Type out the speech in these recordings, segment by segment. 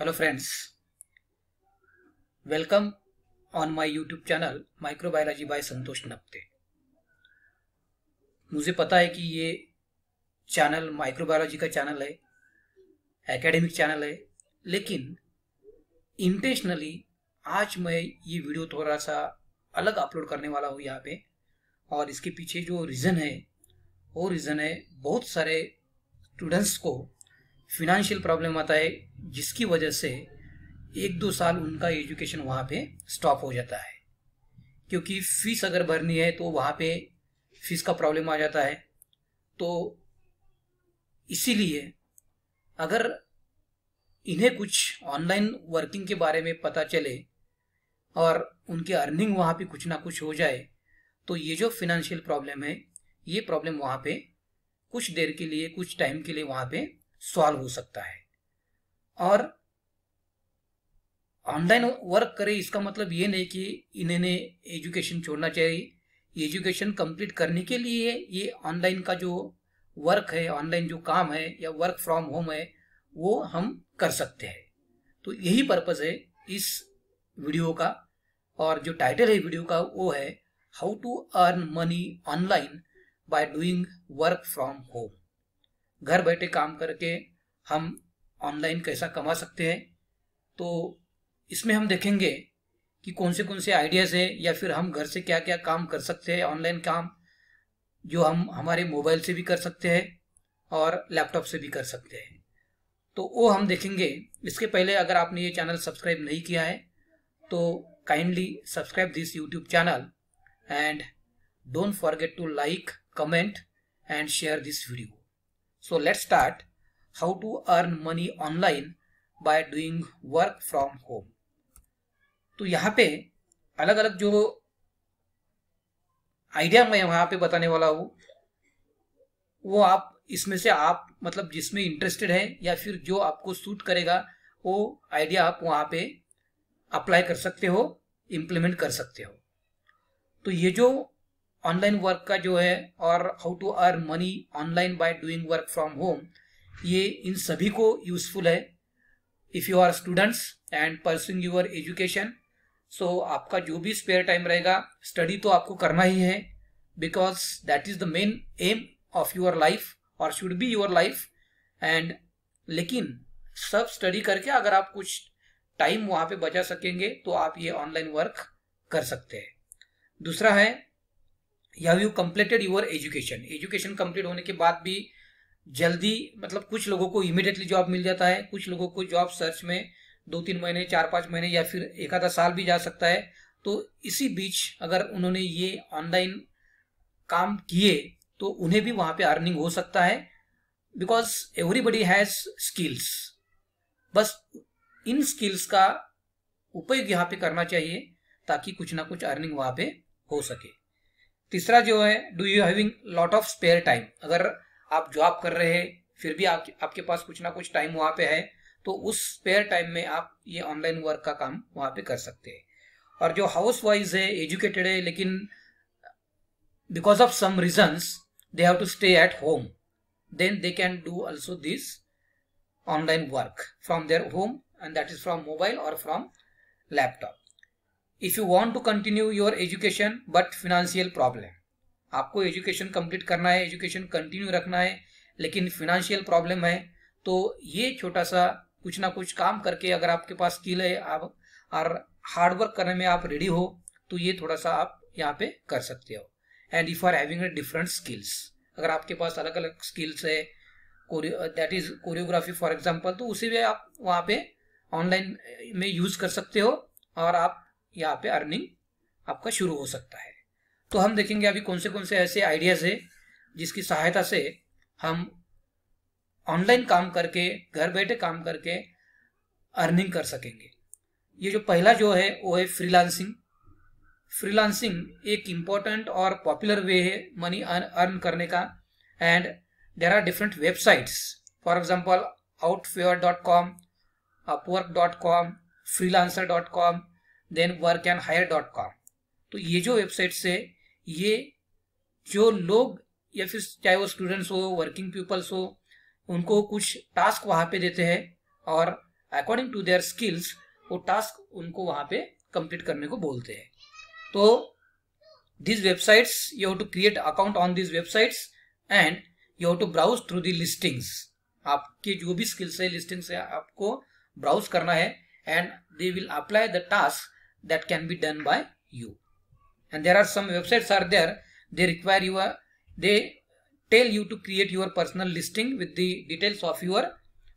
Hello friends welcome on my YouTube channel microbiology by Santosh Napte. मुझे पता है कि ये चैनल माइक्रोबायोलॉजी का चैनल है एकेडमिक चैनल है लेकिन इंटेंशनली आज मैं ये वीडियो थोड़ा सा अलग अपलोड करने वाला हूँ यहाँ पे और इसके पीछे जो रीज़न है वो रीज़न है बहुत सारे स्टूडेंट्स को फिनेंशियल प्रॉब्लम आता है जिसकी वजह से एक दो साल उनका एजुकेशन वहाँ पे स्टॉप हो जाता है क्योंकि फीस अगर भरनी है तो वहाँ पे फीस का प्रॉब्लम आ जाता है तो इसीलिए अगर इन्हें कुछ ऑनलाइन वर्किंग के बारे में पता चले और उनकी अर्निंग वहाँ पे कुछ ना कुछ हो जाए तो ये जो फिनेंशियल प्रॉब्लम है ये प्रॉब्लम वहाँ पे कुछ देर के लिए कुछ टाइम के लिए वहाँ पे सॉल्व हो सकता है और ऑनलाइन वर्क करे इसका मतलब ये नहीं कि इन्हें एजुकेशन छोड़ना चाहिए एजुकेशन कंप्लीट करने के लिए ये ऑनलाइन का जो वर्क है ऑनलाइन जो काम है या वर्क फ्रॉम होम है वो हम कर सकते हैं तो यही पर्पज़ है इस वीडियो का और जो टाइटल है वीडियो का वो है how to earn money online by doing work from home घर बैठे काम करके हम ऑनलाइन कैसा कमा सकते हैं तो इसमें हम देखेंगे कि कौन से कौन से आइडियाज़ है या फिर हम घर से क्या क्या काम कर सकते हैं ऑनलाइन काम जो हम हमारे मोबाइल से भी कर सकते हैं और लैपटॉप से भी कर सकते हैं तो वो हम देखेंगे इसके पहले अगर आपने ये चैनल सब्सक्राइब नहीं किया है तो kindly subscribe this YouTube channel and don't forget to like comment and share this video So let's start how to earn money online by doing work from home. तो यहाँ पे अलग अलग जो आइडिया मैं वहां पे बताने वाला हूं वो आप इसमें से आप मतलब जिसमें इंटरेस्टेड है या फिर जो आपको सूट करेगा वो आइडिया आप वहां पे अप्लाई कर सकते हो इम्प्लीमेंट कर सकते हो तो ये जो ऑनलाइन वर्क का जो है और how to earn money online by doing work from home ये इन सभी को यूजफुल है if you are students and pursuing your education so आपका जो भी स्पेयर टाइम रहेगा स्टडी तो आपको करना ही है because that is the main aim of your life और should be your life and लेकिन सब स्टडी करके अगर आप कुछ टाइम वहां पे बचा सकेंगे तो आप ये ऑनलाइन वर्क कर सकते हैं दूसरा है या you completed your education education complete होने के बाद भी जल्दी मतलब कुछ लोगों को इमिडिएटली जॉब मिल जाता है कुछ लोगों को जॉब सर्च में दो तीन महीने चार पाँच महीने या फिर एक आधा साल भी जा सकता है तो इसी बीच अगर उन्होंने ये ऑनलाइन काम किए तो उन्हें भी वहाँ पे अर्निंग हो सकता है बिकॉज एवरीबडी हैज स्किल्स बस इन स्किल्स का उपयोग यहाँ पे करना चाहिए ताकि कुछ ना कुछ अर्निंग वहाँ पे हो सके तीसरा जो है do you having lot of spare time अगर आप जॉब कर रहे हैं फिर भी आप, आपके पास कुछ ना कुछ टाइम वहां पे है तो उस स्पेयर टाइम में आप ये ऑनलाइन वर्क का काम वहां पे कर सकते हैं और जो हाउस वाइज है एजुकेटेड है लेकिन because of some reasons they have to stay at home then they can do also this online work from their home and that is from mobile और from laptop if you want to continue your education but financial problem आपको education complete करना है education continue रखना है लेकिन financial problem है तो ये छोटा सा कुछ ना कुछ काम करके अगर आपके पास स्किल है आप और हार्डवर्क करने में आप रेडी हो तो ये थोड़ा सा आप यहाँ पे कर सकते हो and if are having different skills अगर आपके पास अलग अलग स्किल्स है that is choreography for example तो उसे भी आप वहाँ पे ऑनलाइन में यूज कर सकते हो और आप यहाँ पे अर्निंग आपका शुरू हो सकता है तो हम देखेंगे अभी कौन से कौन से ऐसे आइडियाज़ है जिसकी सहायता से हम ऑनलाइन काम करके घर बैठे काम करके अर्निंग कर सकेंगे ये जो पहला जो है वो है फ्रीलांसिंग फ्रीलांसिंग एक इम्पॉर्टेंट और पॉपुलर वे है मनी अर्न करने का and there are different websites for example outfair dot com Upwork dot com freelancer dot com then work N hire dot com तो ये जो वेबसाइट्स है ये जो लोग या फिर चाहे वो स्टूडेंट्स हो वर्किंग पीपल्स हो उनको कुछ टास्क वहाँ पे देते हैं और अकॉर्डिंग टू देयर स्किल्स वो टास्क उनको वहाँ पे कंप्लीट करने को बोलते हैं तो this websites you have to create account on this websites and you have to browse through the listings आपके जो भी स्किल्स है लिस्टिंग्स है आपको ब्राउज करना है and they will apply the task that can be done by you and there are some websites are there they require you a, they tell you to create your personal listing with the details of your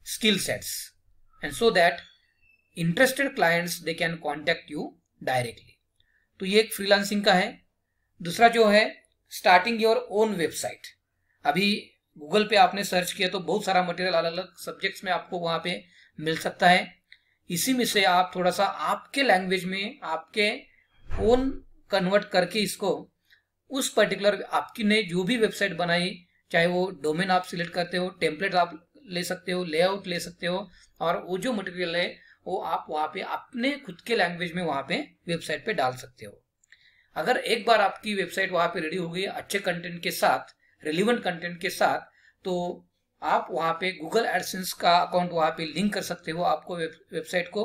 skill sets and so that interested clients they can contact you directly to ye ek freelancing ka hai dusra jo hai starting your own website abhi google pe aapne search kiya to bahut sara material alag alag subjects mein aapko wahan pe मिल सकता है इसी में से आप थोड़ा सा आपके लैंग्वेज में आपके ओन कन्वर्ट करके इसको उस पर्टिकुलर आपकी ने जो भी वेबसाइट बनाई चाहे वो डोमेन आप सिलेक्ट करते हो टेम्पलेट आप ले सकते हो लेआउट ले सकते हो और वो जो मटेरियल है वो आप वहाँ पे अपने खुद के लैंग्वेज में वहाँ पे वेबसाइट पे डाल सकते हो अगर एक बार आपकी वेबसाइट वहाँ पे रेडी हो गई अच्छे कंटेंट के साथ रिलीवेंट कंटेंट के साथ तो आप वहाँ पे गूगल एडसेंस का अकाउंट वहाँ पे लिंक कर सकते हो आपको वेब वेबसाइट को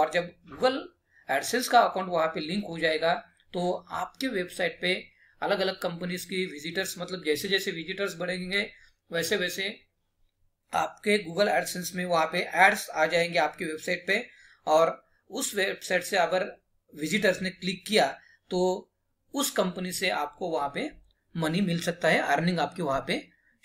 और जब गूगल एडसेंस का अकाउंट वहाँ पे लिंक हो जाएगा तो आपके वेबसाइट पे अलग अलग कंपनीज की विजिटर्स मतलब जैसे जैसे विजिटर्स बढ़ेंगे वैसे वैसे आपके गूगल एडसेंस में वहाँ पे एड्स आ जाएंगे आपकी वेबसाइट पे और उस वेबसाइट से अगर विजिटर्स ने क्लिक किया तो उस कंपनी से आपको वहाँ पे मनी मिल सकता है अर्निंग आपकी वहाँ पे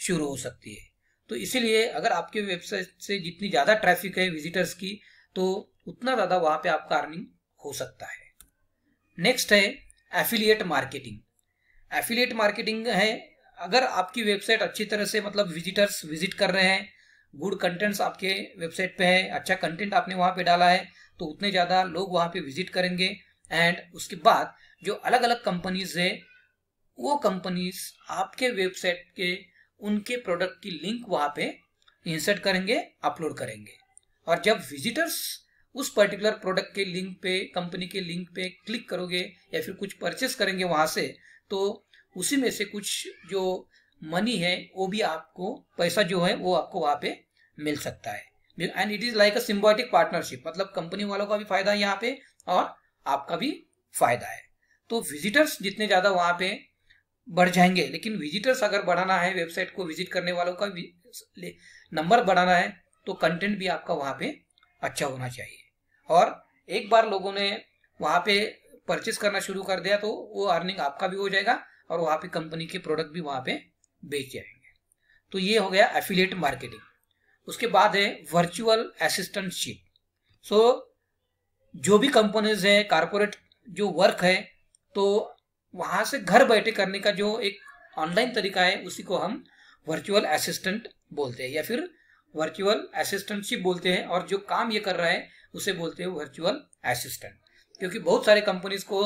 शुरू हो सकती है तो इसीलिए अगर आपके वेबसाइट से जितनी ज़्यादा ट्रैफिक है विजिटर्स की तो उतना ज़्यादा वहां पे आपका अर्निंग हो सकता है नेक्स्ट है एफिलिएट मार्केटिंग एफिलिएट मार्केटिंग है अगर आपकी वेबसाइट अच्छी तरह से मतलब विजिटर्स विजिट कर रहे हैं गुड कंटेंट्स आपके वेबसाइट पे है अच्छा कंटेंट आपने वहां पे डाला है तो उतने ज़्यादा लोग वहां पे विजिट करेंगे एंड उसके बाद जो अलग अलग कंपनीज है वो कंपनीज आपके वेबसाइट के उनके प्रोडक्ट की लिंक वहां पे इंसर्ट करेंगे अपलोड करेंगे और जब विजिटर्स उस पर्टिकुलर प्रोडक्ट के लिंक पे कंपनी के लिंक पे क्लिक करोगे या फिर कुछ परचेस करेंगे वहां से तो उसी में से कुछ जो मनी है वो भी आपको पैसा जो है वो आपको वहां पे मिल सकता है and it is like a symbiotic partnership मतलब कंपनी वालों का भी फायदा है यहाँ पे और आपका भी फायदा है तो विजिटर्स जितने ज्यादा वहां पे बढ़ जाएंगे लेकिन विजिटर्स अगर बढ़ाना है वेबसाइट को विजिट करने वालों का नंबर बढ़ाना है तो कंटेंट भी आपका वहाँ पे अच्छा होना चाहिए और एक बार लोगों ने वहाँ पे परचेस करना शुरू कर दिया तो वो अर्निंग आपका भी हो जाएगा और वहाँ पे कंपनी के प्रोडक्ट भी वहाँ पे बेच जाएंगे तो ये हो गया एफिलेट मार्केटिंग उसके बाद है वर्चुअल असिस्टेंटशिप सो जो भी कंपनीज है कारपोरेट जो वर्क है तो वहां से घर बैठे करने का जो एक ऑनलाइन तरीका है उसी को हम वर्चुअल असिस्टेंट बोलते हैं या फिर वर्चुअल असिस्टेंटशिप बोलते हैं और जो काम ये कर रहा है उसे बोलते हैं वर्चुअल असिस्टेंट क्योंकि बहुत सारे कंपनीज को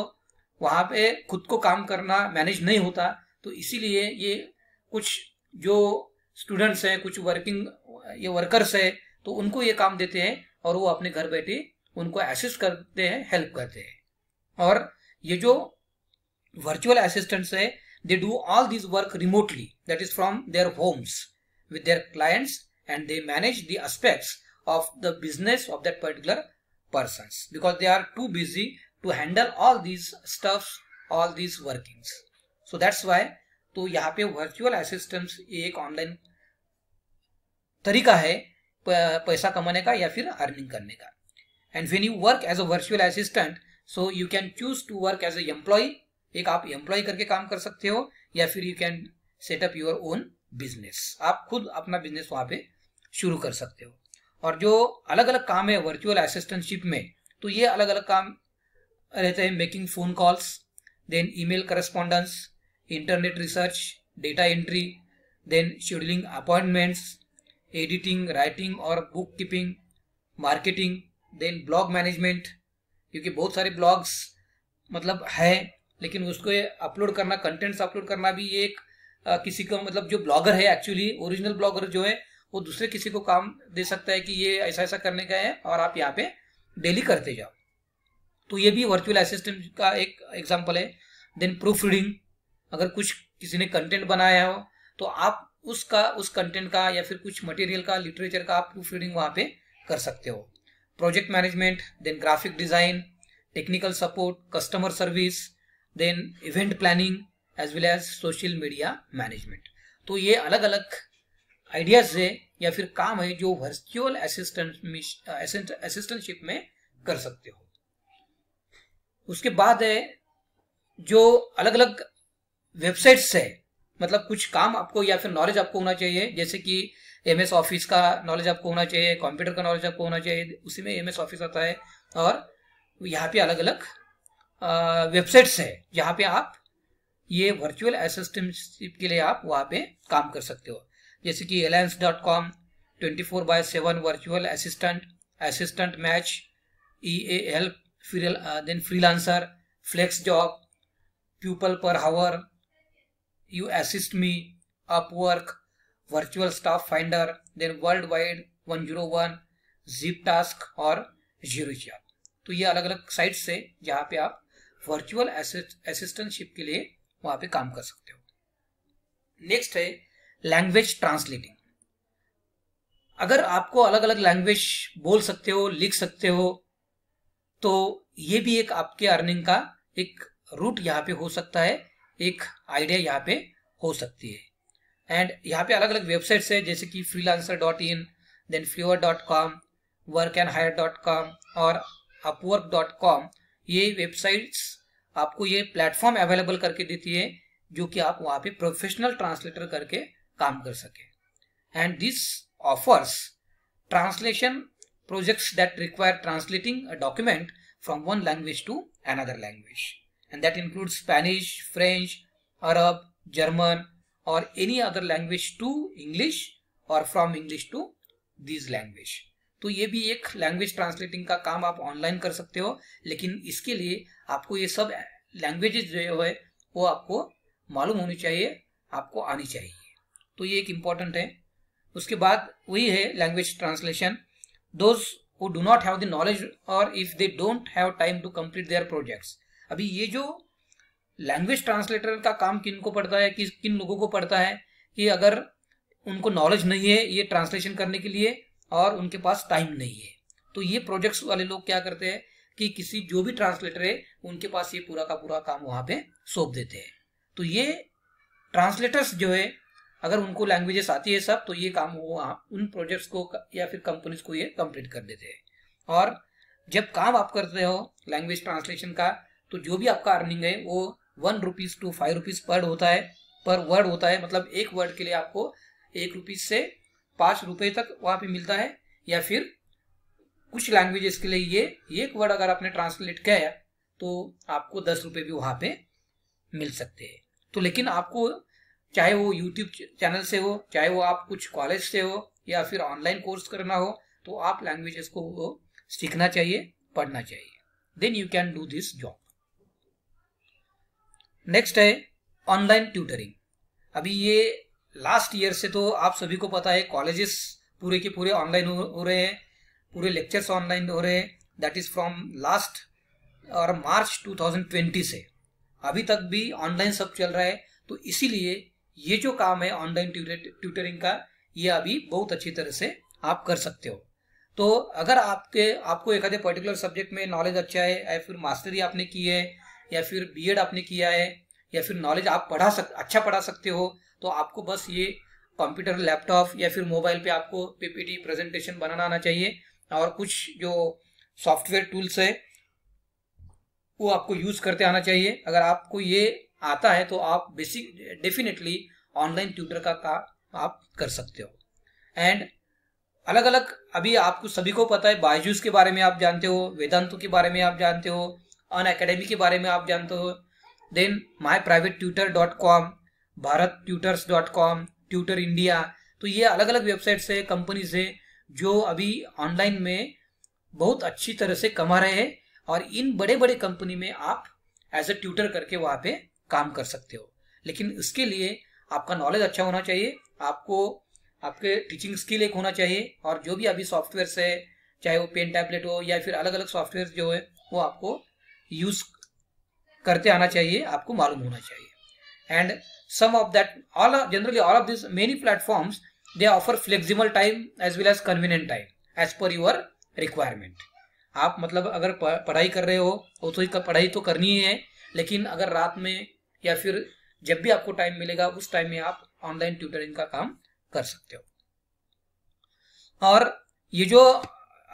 वहां पे खुद को काम करना मैनेज नहीं होता तो इसीलिए ये कुछ जो स्टूडेंट्स हैं कुछ वर्किंग ये वर्कर्स है तो उनको ये काम देते हैं और वो अपने घर बैठे उनको असिस्ट करते हैं हेल्प करते हैं और ये जो virtual assistants say they do all this work remotely, that is from their homes with their clients and they manage the aspects of the business of that particular persons because they are too busy to handle all these stuffs, all these workings. So that's why तो यहाँ पे virtual assistants ये एक online तरीका है पैसा कमाने का या फिर अर्निंग करने का and when you work as a virtual assistant so you can choose to work as employ एक आप एम्प्लॉय करके काम कर सकते हो या फिर you can set up your own business आप खुद अपना बिजनेस वहाँ पे शुरू कर सकते हो और जो अलग अलग काम है वर्चुअल असिस्टेंटशिप में तो ये अलग अलग काम रहते हैं making phone calls then email correspondence internet research data entry then scheduling appointments editing writing और book keeping marketing then blog management क्योंकि बहुत सारे ब्लॉग्स मतलब है लेकिन उसको अपलोड करना कंटेंट्स अपलोड करना भी एक आ, किसी को मतलब जो ब्लॉगर है एक्चुअली ओरिजिनल ब्लॉगर जो है वो दूसरे किसी को काम दे सकता है कि ये ऐसा ऐसा करने का है और आप यहाँ पे डेली करते जाओ तो ये भी वर्चुअल असिस्टेंट का एक एग्जाम्पल है देन प्रूफ रीडिंग अगर कुछ किसी ने कंटेंट बनाया हो तो आप उसका उस कंटेंट का या फिर कुछ मटेरियल का लिटरेचर का आप प्रूफ रीडिंग वहाँ पे कर सकते हो project management then graphic design technical support customer service then event planning as well as social media management तो ये अलग अलग आइडियाज है या फिर काम है जो वर्चुअल असिस्टेंट असिस्टेंटशिप में कर सकते हो उसके बाद है जो अलग अलग वेबसाइट्स है मतलब कुछ काम आपको या फिर नॉलेज आपको होना चाहिए जैसे कि एम एस ऑफिस का नॉलेज आपको होना चाहिए कंप्यूटर का नॉलेज आपको होना चाहिए उसी में एम एस ऑफिस आता है और यहाँ पे अलग अलग वेबसाइट्स है जहाँ पे आप ये वर्चुअल असिस्टेंटशिप के लिए आप वहाँ पे काम कर सकते हो जैसे कि Alliance dot com twenty four by seven virtual assistant assistant match E A help then freelancer flex job people per hour you assist me Upwork virtual staff finder then world wide one zero one jeep task और zero तो ये अलग अलग sites है जहाँ पे आप virtual assistantship के लिए वहां पे काम कर सकते हो नेक्स्ट है लैंग्वेज ट्रांसलेटिंग अगर आपको अलग अलग लैंग्वेज बोल सकते हो लिख सकते हो तो ये भी एक आपके अर्निंग का एक रूट यहाँ पे हो सकता है एक आइडिया यहाँ पे हो सकती है एंड यहाँ पे अलग अलग वेबसाइट्स है जैसे कि freelancer dot in then flower dot com work and hire dot com और अपवर्क डॉट कॉम ये वेबसाइट्स आपको ये प्लेटफॉर्म अवेलेबल करके देती है जो कि आप वहां पे प्रोफेशनल ट्रांसलेटर करके काम कर सके and this offers translation projects that require translating a document from one language to another language and that include Spanish French Arab German और any other language to English और from English to this language तो ये भी एक language translating का काम आप online कर सकते हो लेकिन इसके लिए आपको ये सब लैंग्वेजेस जो है वो आपको मालूम होनी चाहिए आपको आनी चाहिए तो ये एक इम्पॉर्टेंट है उसके बाद वही है लैंग्वेज ट्रांसलेशन दोज वो do not have the knowledge और if they don't have time to complete their projects अभी ये जो लैंग्वेज ट्रांसलेटर का काम किन को पड़ता है किस किन लोगों को पड़ता है कि अगर उनको नॉलेज नहीं है ये ट्रांसलेशन करने के लिए और उनके पास टाइम नहीं है तो ये प्रोजेक्ट्स वाले लोग क्या करते हैं कि किसी जो भी ट्रांसलेटर है उनके पास ये पूरा का पूरा काम वहाँ पे सौंप देते हैं तो ये ट्रांसलेटर्स जो है अगर उनको लैंग्वेजेस आती है सब तो ये काम वो आप उन प्रोजेक्ट्स को या फिर कंपनीज को ये कंप्लीट कर देते हैं और जब काम आप करते हो लैंग्वेज ट्रांसलेशन का तो जो भी आपका अर्निंग है वो one rupees to five rupees पर होता है पर वर्ड होता है मतलब एक वर्ड के लिए आपको एक रुपीज़ से पाँच रुपए तक वहाँ पे मिलता है या फिर कुछ लैंग्वेजेस के लिए ये एक वर्ड अगर आपने ट्रांसलेट किया तो आपको दस रुपये भी वहाँ पे मिल सकते हैं तो लेकिन आपको चाहे वो यूट्यूब चैनल से हो चाहे वो आप कुछ कॉलेज से हो या फिर ऑनलाइन कोर्स करना हो तो आप लैंग्वेजेस को सीखना चाहिए पढ़ना चाहिए then you can do this job next है ऑनलाइन ट्यूटरिंग अभी ये लास्ट ईयर से तो आप सभी को पता है कॉलेजेस पूरे के पूरे ऑनलाइन हो रहे हैं पूरे लेक्चर्स ऑनलाइन हो रहे हैं दैट इज़ फ्रॉम लास्ट और मार्च 2020 से अभी तक भी ऑनलाइन सब चल रहा है तो इसीलिए ये जो काम है ऑनलाइन ट्यूटरिंग का ये अभी बहुत अच्छी तरह से आप कर सकते हो तो अगर आपके आपको एक पर्टिकुलर सब्जेक्ट में नॉलेज अच्छा है या फिर मास्टरी आपने की है या फिर बीएड आपने किया है या फिर नॉलेज आप पढ़ा सक अच्छा पढ़ा सकते हो तो आपको बस ये कंप्यूटर लैपटॉप या फिर मोबाइल पे आपको पीपीटी प्रेजेंटेशन बनाना आना चाहिए और कुछ जो सॉफ्टवेयर टूल्स है वो आपको यूज़ करते आना चाहिए अगर आपको ये आता है तो आप बेसिक डेफिनेटली ऑनलाइन ट्यूटर का काम आप कर सकते हो एंड अलग अलग अभी आपको सभी को पता है बायजूस के बारे में आप जानते हो वेदांतों के बारे में आप जानते हो अन के बारे में आप जानते हो then my private tutor dot com Bharat tutors dot com tutor India तो ये अलग अलग वेबसाइट्स है कंपनीज है जो अभी ऑनलाइन में बहुत अच्छी तरह से कमा रहे हैं और इन बड़े बड़े कंपनी में आप एज ए ट्यूटर करके वहाँ पे काम कर सकते हो लेकिन इसके लिए आपका नॉलेज अच्छा होना चाहिए आपको आपके टीचिंग स्किल एक होना चाहिए और जो भी अभी सॉफ्टवेयर है चाहे वो पेन टैबलेट हो या फिर अलग अलग सॉफ्टवेयर जो है वो आपको यूज करते आना चाहिए आपको मालूम होना चाहिए and some of that all generally all of this many platforms they offer flexible time as well as convenient time as per your requirement आप मतलब अगर पढ़ाई कर रहे हो वो तो पढ़ाई तो करनी ही है लेकिन अगर रात में या फिर जब भी आपको टाइम मिलेगा उस टाइम में आप ऑनलाइन ट्यूटरिंग का काम कर सकते हो और ये जो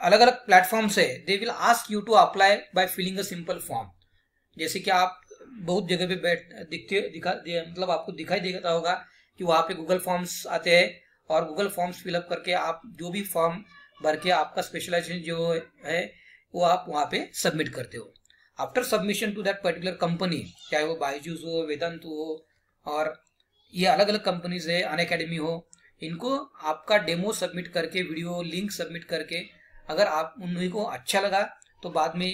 अलग अलग प्लेटफॉर्म्स है they will ask you to apply by filling a simple form जैसे कि आप बहुत जगह पे बैठ दिखते दिखा मतलब आपको दिखाई देता होगा कि वहाँ पे गूगल फॉर्म्स आते हैं और गूगल फॉर्म्स फिलअप करके आप जो भी फॉर्म भर के आपका स्पेशलाइजेशन जो है वो आप वहाँ पे सबमिट करते हो after submission to that particular company चाहे वो बाईजूस हो वेदांत हो और ये अलग अलग कंपनीज है अन अकेडमी हो इनको आपका डेमो सबमिट करके वीडियो लिंक सबमिट करके अगर आप उन्हीं को अच्छा लगा तो बाद में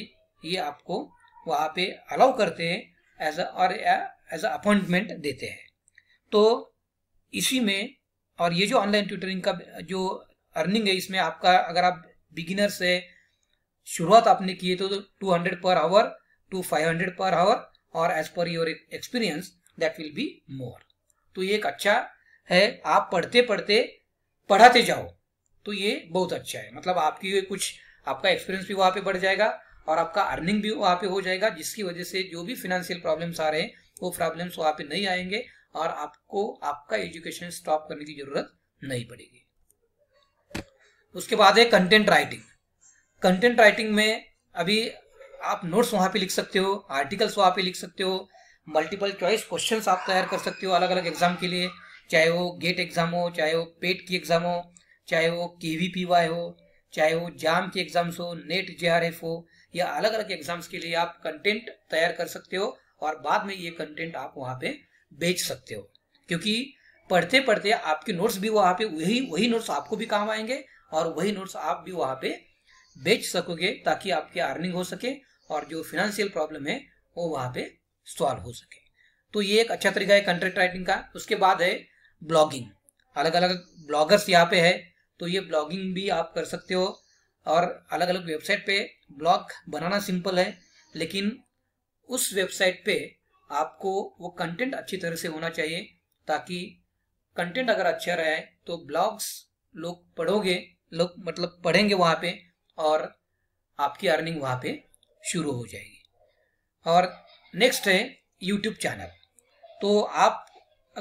ये आपको वहाँ पे अलाउ करते हैं एज अ और एज अ अपॉइंटमेंट देते हैं तो इसी में और ये जो ऑनलाइन ट्यूटरिंग का जो अर्निंग है इसमें आपका अगर आप बिगिनर से शुरुआत आपने की है तो two hundred per hour to five hundred per hour और as per your experience that will be more तो ये एक अच्छा है आप पढ़ते पढ़ते पढ़ाते जाओ तो ये बहुत अच्छा है मतलब आपकी कुछ आपका एक्सपीरियंस भी वहाँ पे बढ़ जाएगा और आपका अर्निंग भी वहाँ पे हो जाएगा जिसकी वजह से जो भी फिनेंशियल प्रॉब्लम्स आ रहे हैं वो प्रॉब्लम्स वहाँ पे नहीं आएंगे और आपको आपका एजुकेशन स्टॉप करने की जरूरत नहीं पड़ेगी उसके बाद है कंटेंट राइटिंग कंटेंट राइटिंग में अभी आप नोट्स वहाँ पे लिख सकते हो आर्टिकल्स वहाँ पे लिख सकते हो मल्टीपल चॉइस क्वेश्चंस आप तैयार कर सकते हो अलग अलग एग्जाम के लिए चाहे वो गेट एग्जाम e हो चाहे वो पेट e की एग्जाम हो चाहे वो के हो चाहे वो जाम के एग्जाम्स हो नेट जे हो या अलग अलग एग्जाम्स के लिए आप कंटेंट तैयार कर सकते हो और बाद में ये कंटेंट आप वहां पे बेच सकते हो क्योंकि पढ़ते पढ़ते आपके नोट्स भी वहां पे वही वही नोट्स आपको भी काम आएंगे और वही नोट्स आप भी वहां पे बेच सकोगे ताकि आपकी अर्निंग हो सके और जो फिनेंशियल प्रॉब्लम है वो वहां पे सॉल्व हो सके तो ये एक अच्छा तरीका है कंटेंट राइटिंग का उसके बाद है ब्लॉगिंग अलग अलग ब्लॉगर्स यहाँ पे है तो ये ब्लॉगिंग भी आप कर सकते हो और अलग अलग वेबसाइट पे ब्लॉग बनाना सिंपल है लेकिन उस वेबसाइट पे आपको वो कंटेंट अच्छी तरह से होना चाहिए ताकि कंटेंट अगर अच्छा रहे तो ब्लॉग्स लोग पढ़ोगे लोग मतलब पढ़ेंगे वहाँ पे और आपकी अर्निंग वहाँ पे शुरू हो जाएगी और नेक्स्ट है यूट्यूब चैनल तो आप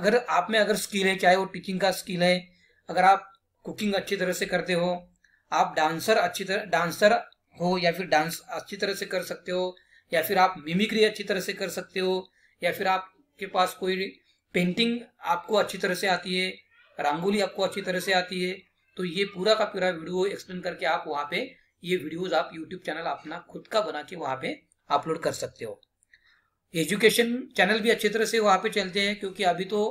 अगर आप में अगर स्किल है चाहे वो टीचिंग का स्किल है अगर आप कुकिंग अच्छी तरह से करते हो आप डांसर अच्छी तरह डांसर हो या फिर डांस अच्छी तरह से कर सकते हो या फिर आप मिमिक्री अच्छी तरह से कर सकते हो या फिर आपके पास कोई पेंटिंग आपको अच्छी तरह से आती है रंगोली आपको अच्छी तरह से आती है तो ये पूरा का पूरा वीडियो एक्सप्लेन करके आप वहाँ पे ये वीडियोस आप यूट्यूब चैनल अपना खुद का बना के वहाँ पे अपलोड कर सकते हो एजुकेशन चैनल भी अच्छी तरह से वहाँ पे चलते हैं क्योंकि अभी तो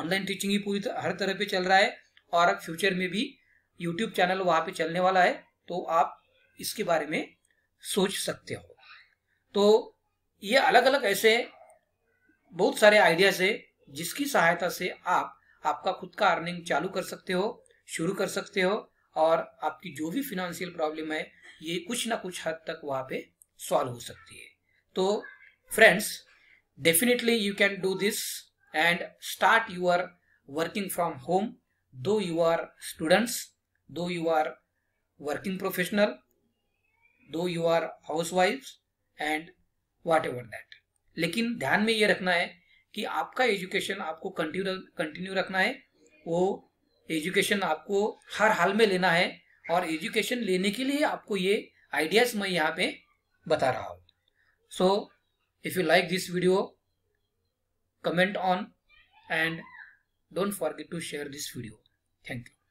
ऑनलाइन टीचिंग ही पूरी हर तरह पे चल रहा है और फ्यूचर में भी यूट्यूब चैनल वहां पे चलने वाला है तो आप इसके बारे में सोच सकते हो तो ये अलग अलग ऐसे बहुत सारे आइडियाज है जिसकी सहायता से आप आपका खुद का अर्निंग चालू कर सकते हो शुरू कर सकते हो और आपकी जो भी फिनेंशियल प्रॉब्लम है ये कुछ ना कुछ हद तक वहां पे सॉल्व हो सकती है तो friends definitely you can do this and start your working from home though you are students though you are working are though you are housewife and whatever that लेकिन ध्यान में ये रखना है कि आपका एजुकेशन आपको continue continue रखना है वो एजुकेशन आपको हर हाल में लेना है और एजुकेशन लेने के लिए आपको ये आइडियाज मैं यहाँ पे बता रहा हूँ so if you like this video comment on and don't forget to share this video thank you